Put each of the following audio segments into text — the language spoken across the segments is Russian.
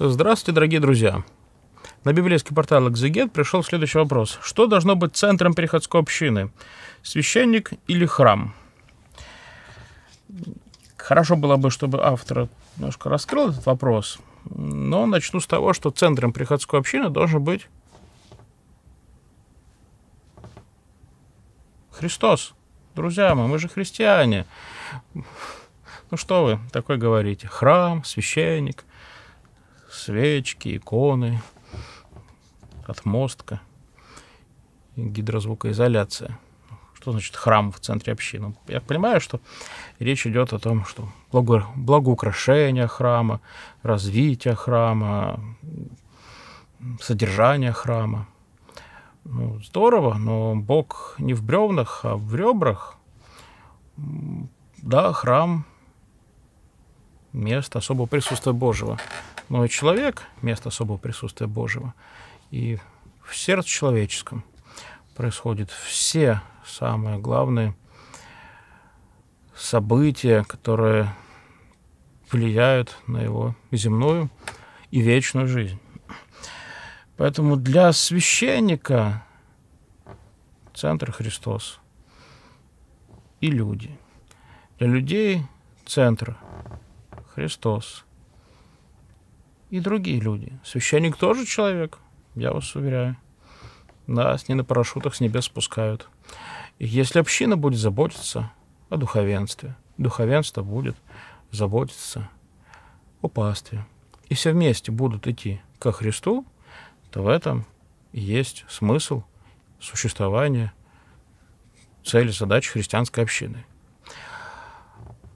Здравствуйте, дорогие друзья. На библейский портал «Экзегет» пришел следующий вопрос. Что должно быть центром приходской общины? Священник или храм? Хорошо было бы, чтобы автор немножко раскрыл этот вопрос, но начну с того, что центром приходской общины должен быть Христос. Друзья мои, мы же христиане. Ну что вы такое говорите? Храм, священник – свечки, иконы, отмостка, гидрозвукоизоляция. Что значит храм в центре общины? Ну, я понимаю, что речь идет о том, что благо, благоукрашение храма, развитие храма, содержание храма. Ну, здорово, но Бог не в бревнах, а в ребрах. Да, храм – место особого присутствия Божьего – но и человек — место особого присутствия Божьего. И в сердце человеческом происходят все самые главные события, которые влияют на его земную и вечную жизнь. Поэтому для священника центр Христос и люди. Для людей центр Христос – и другие люди. Священник тоже человек, я вас уверяю. Нас не на парашютах с небес спускают. И если община будет заботиться о духовенстве, духовенство будет заботиться о пастве, и все вместе будут идти ко Христу, то в этом есть смысл существования, цель, задача христианской общины.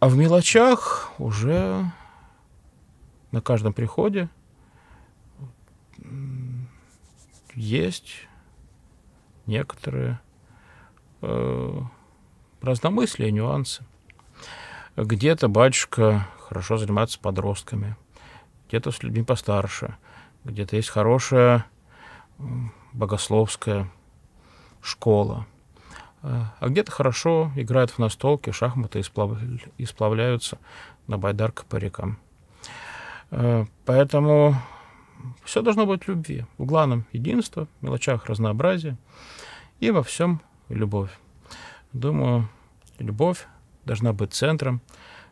А в мелочах уже на каждом приходе есть некоторые э, разномыслия, нюансы. Где-то батюшка хорошо занимается подростками, где-то с людьми постарше, где-то есть хорошая богословская школа, э, а где-то хорошо играют в настолки, шахматы и, сплав... сплавляются на байдарках по рекам. Э, поэтому все должно быть в любви. В главном – единство, в мелочах – разнообразие, и во всем – любовь. Думаю, любовь должна быть центром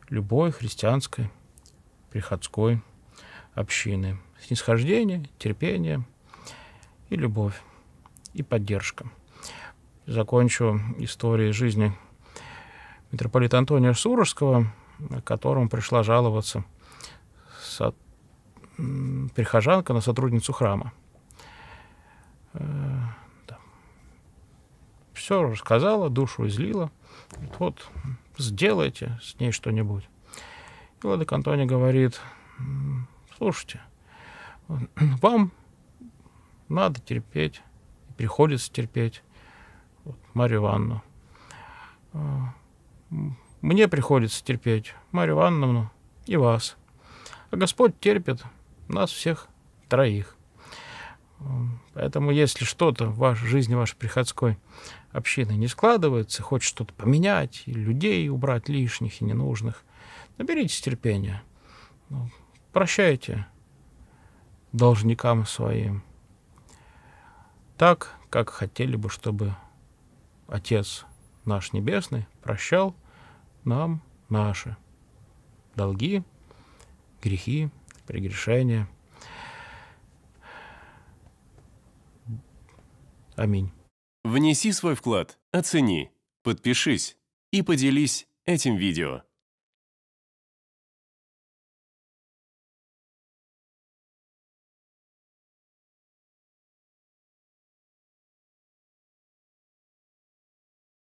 любой христианской приходской общины. Снисхождение, терпение и любовь, и поддержка. Закончу историей жизни митрополита Антония Сурожского, которому пришла жаловаться со... прихожанка на сотрудницу храма. Э, да. Все рассказала, душу излила. Говорит, вот, сделайте с ней что-нибудь. И Владыка Антоний говорит, слушайте, вам надо терпеть, приходится терпеть вот, Марию Ивановну. Э, мне приходится терпеть Марию Ивановну и вас. А Господь терпит нас всех троих. Поэтому, если что-то в вашей жизни, вашей приходской общины не складывается, хочет что-то поменять, людей убрать лишних и ненужных, наберитесь терпения. Ну, прощайте должникам своим так, как хотели бы, чтобы Отец наш Небесный прощал нам наши долги грехи, прегрешения. Аминь. Внеси свой вклад, оцени, подпишись и поделись этим видео.